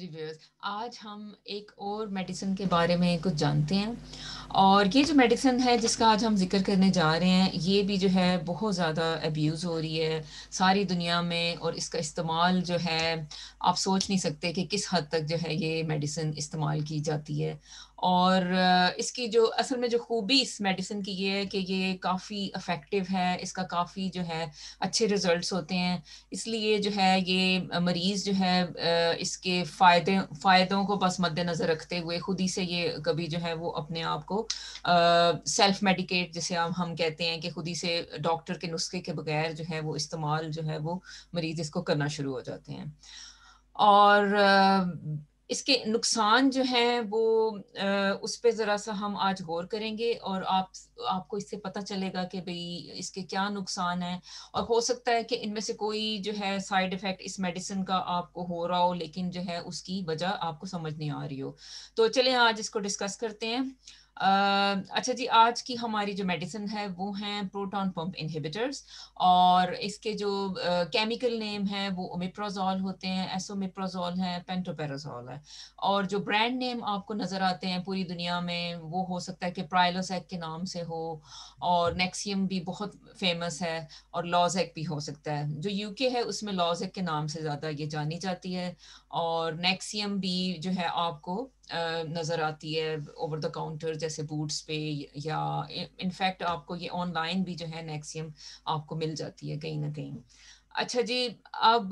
जी viewers आज हम एक और मेडिसिन के बारे में कुछ जानते हैं और ये जो मेडिसिन है जिसका आज हम जिक्र करने जा रहे हैं ये भी जो है बहुत ज़्यादा अब्यूज़ हो रही है सारी दुनिया में और इसका इस्तेमाल जो है आप सोच नहीं सकते कि किस हद तक जो है ये मेडिसिन इस्तेमाल की जाती है और इसकी जो असल में जो खूबी इस मेडिसिन की ये है कि ये काफ़ी अफेक्टिव है इसका काफ़ी जो है अच्छे रिजल्ट्स होते हैं इसलिए जो है ये मरीज़ जो है इसके फ़ायदे फ़ायदों को बस मद्देनज़र रखते हुए खुद ही से ये कभी जो है वो अपने आप को सेल्फ मेडिकेट जिसे हम हम कहते हैं कि खुद ही से डॉक्टर के नुस्खे के बगैर जो है वो इस्तेमाल जो है वो मरीज़ इसको करना शुरू हो जाते हैं और इसके नुकसान जो हैं वो उस पर ज़रा सा हम आज गौर करेंगे और आप आपको इससे पता चलेगा कि भाई इसके क्या नुकसान हैं और हो सकता है कि इनमें से कोई जो है साइड इफ़ेक्ट इस मेडिसिन का आपको हो रहा हो लेकिन जो है उसकी वजह आपको समझ नहीं आ रही हो तो चलें आज इसको डिस्कस करते हैं अच्छा जी आज की हमारी जो मेडिसिन है वो हैं प्रोटॉन पंप इनहिबिटर्स और इसके जो केमिकल नेम है वो ओमिप्रोजॉल होते हैं एसोमिप्रोजॉल है पेंटोपेराजोल है और जो ब्रांड नेम आपको नज़र आते हैं पूरी दुनिया में वो हो सकता है कि प्रायलोसैक के नाम से हो और नेक्सियम भी बहुत फेमस है और लॉजैक भी हो सकता है जो यूके है उसमें लॉजैक के नाम से ज़्यादा ये जानी जाती है और नेक्सियम भी जो है आपको नज़र आती है ओवर द काउंटर जैसे बूट्स पे या इनफैक्ट आपको ये ऑनलाइन भी जो है नेक्सियम आपको मिल जाती है कहीं ना कहीं अच्छा जी अब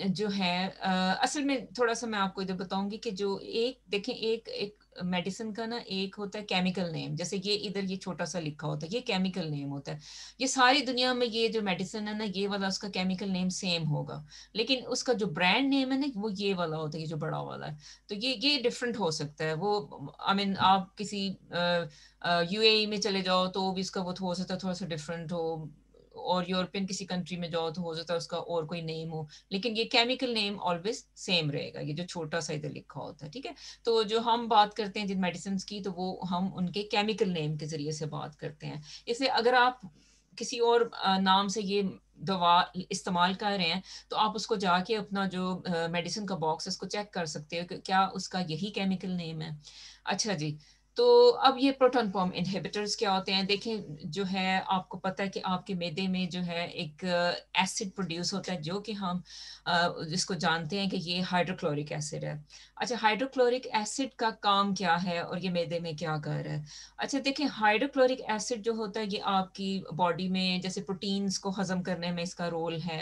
जो है आ, असल में थोड़ा सा मैं आपको इधर बताऊंगी कि जो एक देखें एक एक मेडिसिन का ना एक होता है केमिकल नेम जैसे ये इधर ये छोटा सा लिखा होता है ये केमिकल नेम होता है ये सारी दुनिया में ये जो मेडिसिन है ना ये वाला उसका केमिकल नेम सेम होगा लेकिन उसका जो ब्रांड नेम है ना वो ये वाला होता है ये जो बड़ा वाला है तो ये ये डिफरेंट हो सकता है वो आई I मीन mean, आप किसी यू e में चले जाओ तो भी उसका वो हो सकता है थोड़ा सा डिफरेंट हो और यूरोपियन किसी कंट्री में जाओ तो हो जाता है उसका और कोई नेम हो लेकिन ये केमिकल नेम ऑलवेज सेम रहेगा ये जो छोटा सा इधर लिखा होता है ठीक है तो जो हम बात करते हैं जिन मेडिसिन की तो वो हम उनके केमिकल नेम के जरिए से बात करते हैं इसलिए अगर आप किसी और नाम से ये दवा इस्तेमाल कर रहे हैं तो आप उसको जाके अपना जो मेडिसिन का बॉक्स है उसको चेक कर सकते हो कि क्या उसका यही केमिकल नेम है अच्छा जी तो अब ये प्रोटोन पॉम इनहिबिटर्स क्या होते हैं देखें जो है आपको पता है कि आपके मैदे में जो है एक एसिड uh, प्रोड्यूस होता है जो कि हम uh, जिसको जानते हैं कि ये हाइड्रोक्लोरिक एसिड है अच्छा हाइड्रोक्लोरिक एसिड का काम क्या है और ये मैदे में क्या कर रहा है अच्छा देखें हाइड्रोक्लोरिक एसिड जो होता है ये आपकी बॉडी में जैसे प्रोटीन्स को हजम करने में इसका रोल है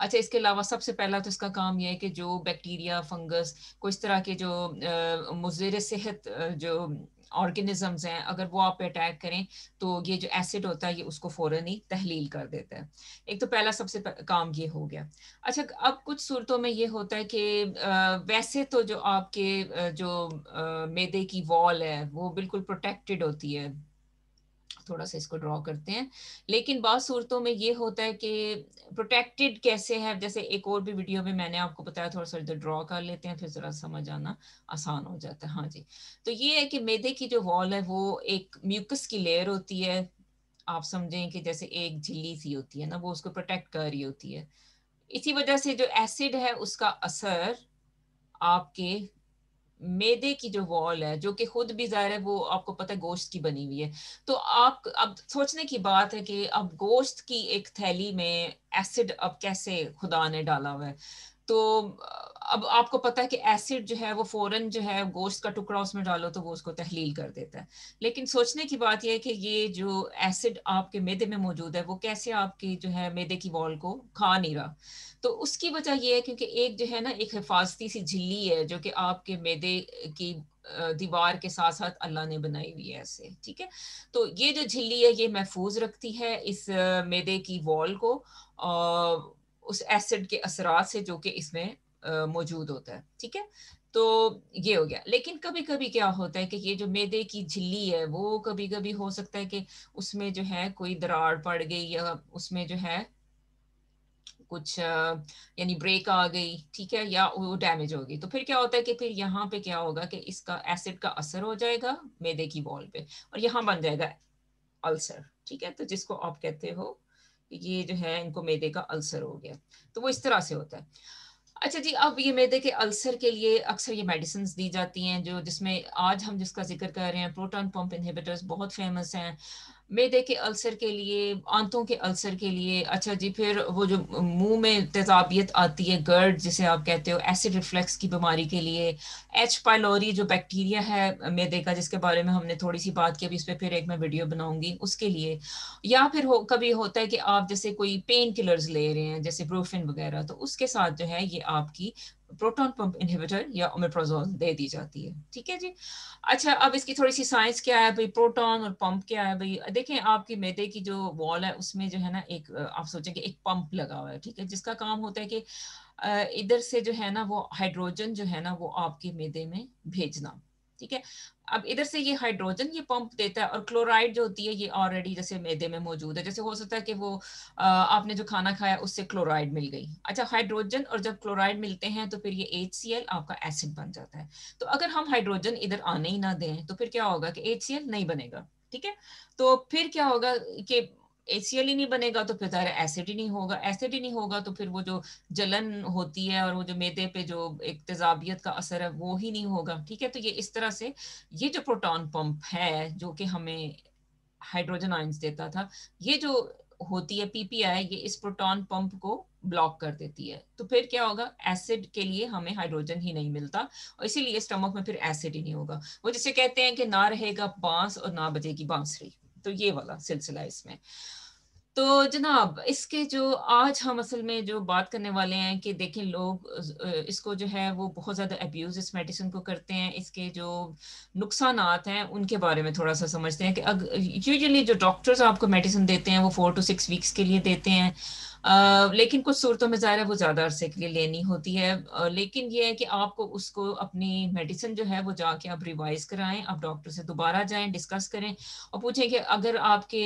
अच्छा इसके अलावा सबसे पहला तो इसका काम यह है कि जो बैक्टीरिया फंगस को इस तरह के जो uh, मुजर सेहत जो ऑर्गेनिजम्स हैं अगर वो आप पे अटैक करें तो ये जो एसिड होता है ये उसको फ़ौरन ही तहलील कर देता है एक तो पहला सबसे काम ये हो गया अच्छा अब कुछ सूरतों में ये होता है कि वैसे तो जो आपके जो मैदे की वॉल है वो बिल्कुल प्रोटेक्टेड होती है थोड़ा सा इसको ड्रॉ करते हैं लेकिन बाद सूरतों में ये होता है कि प्रोटेक्टेड कैसे है जैसे एक और भी वीडियो में मैंने आपको बताया थोड़ा सा ड्रॉ कर लेते हैं फिर ज़रा समझ आना आसान हो जाता है हाँ जी तो ये है कि मैदे की जो वॉल है वो एक म्यूकस की लेयर होती है आप समझें कि जैसे एक झिल्ली सी होती है ना वो उसको प्रोटेक्ट कर रही होती है इसी वजह से जो एसिड है उसका असर आपके मेदे की जो वॉल है जो कि खुद भी जाहिर है वो आपको पता है गोश्त की बनी हुई है तो आप अब सोचने की बात है कि अब गोश्त की एक थैली में एसिड अब कैसे खुदा ने डाला हुआ है तो अब आपको पता है कि एसिड जो है वो फौरन जो है गोश्त का टुकड़ा उसमें डालो तो वो उसको तहलील कर देता है लेकिन सोचने की बात यह है कि ये जो एसिड आपके मैदे में मौजूद है वो कैसे आपके जो है मैदे की बॉल को खा नहीं रहा तो उसकी वजह यह है क्योंकि एक जो है ना एक हिफाजती सी झिल्ली है जो कि आपके मैदे की दीवार के साथ साथ अल्लाह ने बनाई हुई है ऐसे ठीक है तो ये जो झिल्ली है ये महफूज रखती है इस मैदे की वॉल को और उस एसिड के असरात से जो कि इसमें मौजूद होता है ठीक है तो ये हो गया लेकिन कभी कभी क्या होता है कि ये जो मेदे की झिल्ली है वो कभी कभी हो सकता है कि उसमें जो है कोई दरार पड़ गई या उसमें जो है कुछ यानी ब्रेक आ गई ठीक है या वो डैमेज हो गई तो फिर क्या होता है कि फिर यहाँ पे क्या होगा कि इसका एसिड का असर हो जाएगा मेदे की बॉल पे और यहाँ बन जाएगा अल्सर ठीक है तो जिसको आप कहते हो ये जो है इनको मेदे का अल्सर हो गया तो वो इस तरह से होता है अच्छा जी अब ये मैदे के अल्सर के लिए अक्सर ये मेडिसिन दी जाती हैं जो जिसमें आज हम जिसका जिक्र कर रहे हैं प्रोटॉन पंप इनहिबिटर्स बहुत फेमस हैं मेदे के अल्सर के लिए आंतों के अल्सर के लिए अच्छा जी फिर वो जो मुंह में तेजाबियत आती है गर्ड जिसे आप कहते हो एसिड रिफ्लेक्स की बीमारी के लिए एच पाइलोरी जो बैक्टीरिया है मेदे का जिसके बारे में हमने थोड़ी सी बात की अभी इस पर फिर एक मैं वीडियो बनाऊंगी उसके लिए या फिर हो कभी होता है कि आप जैसे कोई पेन किलर्स ले रहे हैं जैसे ब्रोफिन वगैरह तो उसके साथ जो है ये आपकी प्रोटॉन पंप इनहिबिटर या ओमेप्रोजोल दे दी जाती है ठीक है जी अच्छा अब इसकी थोड़ी सी साइंस क्या है भाई प्रोटॉन और पंप क्या है भाई देखें आपकी मैदे की जो वॉल है उसमें जो है ना एक आप सोचेंगे एक पंप लगा हुआ है ठीक है जिसका काम होता है कि इधर से जो है ना वो हाइड्रोजन जो है ना वो आपके मेदे में भेजना ठीक है अब इधर से ये हाइड्रोजन ये पंप देता है और क्लोराइड जो होती है ये ऑलरेडी जैसे मैदे में मौजूद है जैसे हो सकता है कि वो आपने जो खाना खाया उससे क्लोराइड मिल गई अच्छा हाइड्रोजन और जब क्लोराइड मिलते हैं तो फिर ये एच आपका एसिड बन जाता है तो अगर हम हाइड्रोजन इधर आने ही ना दें तो फिर क्या होगा कि एच नहीं बनेगा ठीक है तो फिर क्या होगा कि एसीएल ही नहीं बनेगा तो फिर जरा एसिड ही नहीं होगा एसिड ही नहीं होगा तो फिर वो जो जलन होती है और वो जो मेदे पे जो एक तेजाबियत का असर है वो ही नहीं होगा ठीक है तो ये इस तरह से ये जो प्रोटॉन पंप है जो कि हमें हाइड्रोजन आइंस देता था ये जो होती है पीपीआई ये इस प्रोटोन पंप को ब्लॉक कर देती है तो फिर क्या होगा एसिड के लिए हमें हाइड्रोजन ही नहीं मिलता और इसीलिए स्टमक में फिर एसिड ही नहीं होगा वो जिसे कहते हैं कि ना रहेगा बांस और ना बजेगी बांसुरी तो ये वाला सिलसिला इसमें तो जनाब इसके जो आज हम असल में जो बात करने वाले हैं कि देखें लोग इसको जो है वो बहुत ज़्यादा अब्यूज़ इस मेडिसिन को करते हैं इसके जो नुकसान हैं उनके बारे में थोड़ा सा समझते हैं कि यूजली जो डॉक्टर्स आपको मेडिसिन देते हैं वो फोर टू सिक्स वीक्स के लिए देते हैं लेकिन कुछ सूरतों में ज़ाहिर है वो ज़्यादा अरसे के लिए लेनी होती है uh, लेकिन ये है कि आपको उसको अपनी मेडिसिन जो है वो जाके आप रिवाइज कराएं आप डॉक्टर से दोबारा जाएं डिस्कस करें और पूछें कि अगर आपके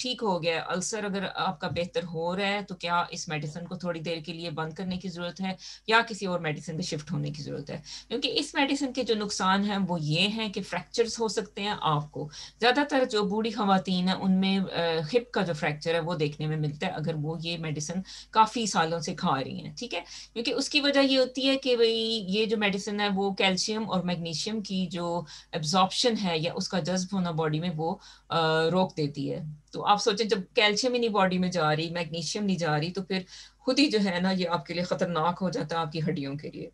ठीक हो गया अल्सर अगर आपका बेहतर हो रहा है तो क्या इस मेडिसिन को थोड़ी देर के लिए बंद करने की ज़रूरत है या किसी और मेडिसिन में शिफ्ट होने की ज़रूरत है क्योंकि इस मेडिसिन के जो नुकसान हैं वो ये हैं कि फ्रैक्चर्स हो सकते हैं आपको ज़्यादातर जो बूढ़ी खातन हैं उनमें हिप का जो फ्रैक्चर है वो देखने में मिलता है अगर वो ये मेडिसिन काफ़ी सालों से खा रही हैं ठीक है क्योंकि उसकी वजह ये होती है कि भाई ये जो मेडिसिन है वो कैल्शियम और मैग्नीशियम की जो एब्जॉर्बशन है या उसका जज्ब होना बॉडी में वो आ, रोक देती है तो आप सोचें जब कैल्शियम ही नहीं बॉडी में जा रही मैग्नीशियम नहीं जा रही तो फिर खुद ही जो है ना ये आपके लिए ख़तरनाक हो जाता है आपकी हड्डियों के लिए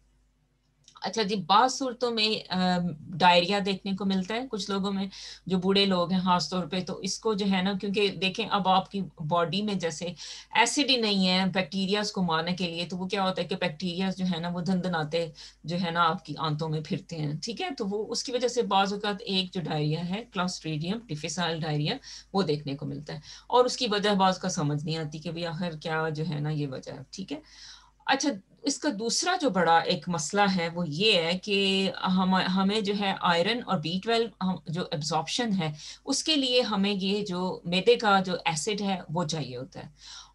अच्छा जी बाद सूरतों में डायरिया देखने को मिलता है कुछ लोगों में जो बूढ़े लोग हैं खास तौर पे तो इसको जो है ना क्योंकि देखें अब आपकी बॉडी में जैसे एसिड ही नहीं है बैक्टीरियाज को मारने के लिए तो वो क्या होता है कि बैक्टीरिया जो है ना वो धंधनाते जो है ना आपकी आंतों में फिरते हैं ठीक है तो वो उसकी वजह से बाज एक जो डायरिया है क्लास्ट्रीडियम डिफिसाइल डायरिया वो देखने को मिलता है और उसकी वजह बाज का समझ नहीं आती कि भाई आखिर क्या जो है ना ये वजह ठीक है अच्छा इसका दूसरा जो बड़ा एक मसला है वो ये है कि हम हमें जो है आयरन और बी ट्वेल्व जो एब्जॉर्प्शन है उसके लिए हमें ये जो मैदे का जो एसिड है वो चाहिए होता है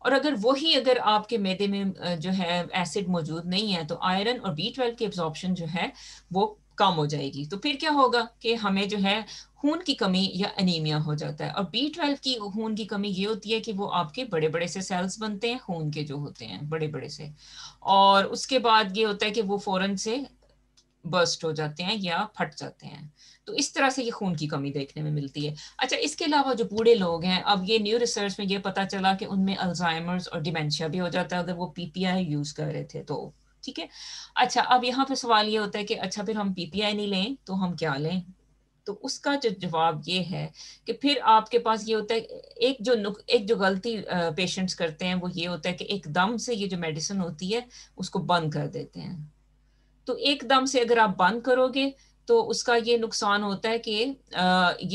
और अगर वही अगर आपके मैदे में जो है एसिड मौजूद नहीं है तो आयरन और बी ट्वेल्व की एब्जॉर्प्शन जो है वो कम हो जाएगी तो फिर क्या होगा कि हमें जो है खून की कमी या अनीमिया हो जाता है और बी ट्वेल्व की खून की कमी ये होती है कि वो आपके बड़े बड़े से सेल्स बनते हैं खून के जो होते हैं बड़े बड़े से और उसके बाद ये होता है कि वो फौरन से बर्स्ट हो जाते हैं या फट जाते हैं तो इस तरह से ये खून की कमी देखने में मिलती है अच्छा इसके अलावा जो बूढ़े लोग हैं अब ये न्यू रिसर्च में ये पता चला कि उनमें अल्जाइमर्स और डिमेंशिया भी हो जाता है अगर वो पीपीआई यूज कर रहे थे तो ठीक है अच्छा अब यहाँ पे सवाल ये होता है कि अच्छा फिर हम पीपीआई नहीं लें तो हम क्या लें तो उसका जो जवाब ये है कि फिर आपके पास ये होता है एक जो नुक एक जो गलती पेशेंट्स करते हैं वो ये होता है कि एकदम से ये जो मेडिसिन होती है उसको बंद कर देते हैं तो एकदम से अगर आप बंद करोगे तो उसका ये नुकसान होता है कि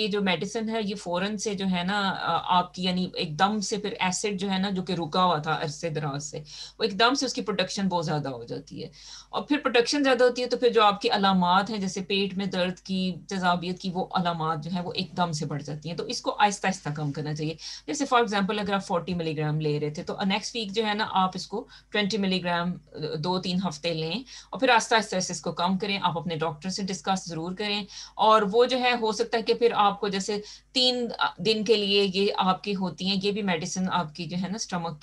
ये जो मेडिसिन है ये फ़ौरन से जो है ना आपकी यानी एकदम से फिर एसिड जो है ना जो कि रुका हुआ था अरसे दराज से वो एकदम से उसकी प्रोडक्शन बहुत ज़्यादा हो जाती है और फिर प्रोडक्शन ज़्यादा होती है तो फिर जो आपकी अलामत हैं जैसे पेट में दर्द की तजाबियत की वो अलामत जो है वो एकदम से बढ़ जाती हैं तो इसको आहिस्ता आहिस्ता कम करना चाहिए जैसे फॉर एग्जाम्पल अगर आप फोर्टी मिलीग्राम ले रहे थे तो नेक्स्ट वीक जो है ना आप इसको ट्वेंटी मिलीग्राम दो तीन हफ्ते लें और फिर आस्ता आस्ता इसको कम करें आप अपने डॉक्टर से डिस्कस जरूर करें और वो जो है हो सकता है कि फिर आपको जैसे तीन दिन के लिए ये आपकी होती हैं ये भी मेडिसिन आपकी जो है ना स्टमक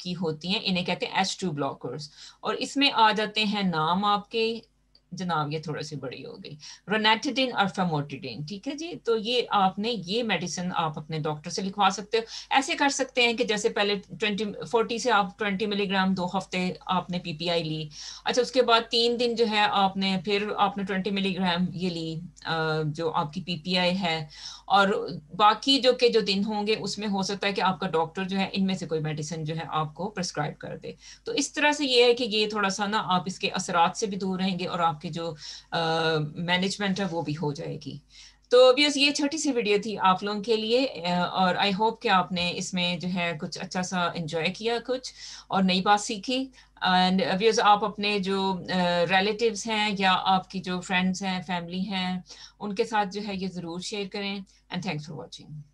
की होती हैं इन्हें कहते हैं एच टू ब्लॉकर्स और इसमें आ जाते हैं नाम आपके जनाब ये थोड़ा सी बड़ी हो गई रोनेटिडिन और फेमोटिडिन ठीक है जी तो ये आपने ये मेडिसिन आप अपने डॉक्टर से लिखवा सकते हो ऐसे कर सकते हैं कि जैसे पहले ट्वेंटी फोर्टी से आप ट्वेंटी मिलीग्राम दो हफ्ते आपने पीपीआई ली अच्छा उसके बाद तीन दिन जो है आपने फिर आपने ट्वेंटी मिलीग्राम ये ली जो आपकी पीपीआई है और बाकी जो के जो दिन होंगे उसमें हो सकता है कि आपका डॉक्टर जो है इनमें से कोई मेडिसिन जो है आपको प्रिस्क्राइब कर दे तो इस तरह से ये है कि ये थोड़ा सा ना आप इसके असरात से भी दूर रहेंगे और आप आपकी जो मैनेजमेंट है वो भी हो जाएगी तो बस ये छोटी सी वीडियो थी आप लोगों के लिए और आई होप कि आपने इसमें जो है कुछ अच्छा सा एंजॉय किया कुछ और नई बात सीखी एंड व्यूज आप अपने जो रिलेटिव्स uh, हैं या आपकी जो फ्रेंड्स हैं फैमिली हैं उनके साथ जो है ये ज़रूर शेयर करें एंड थैंक्स फॉर वॉचिंग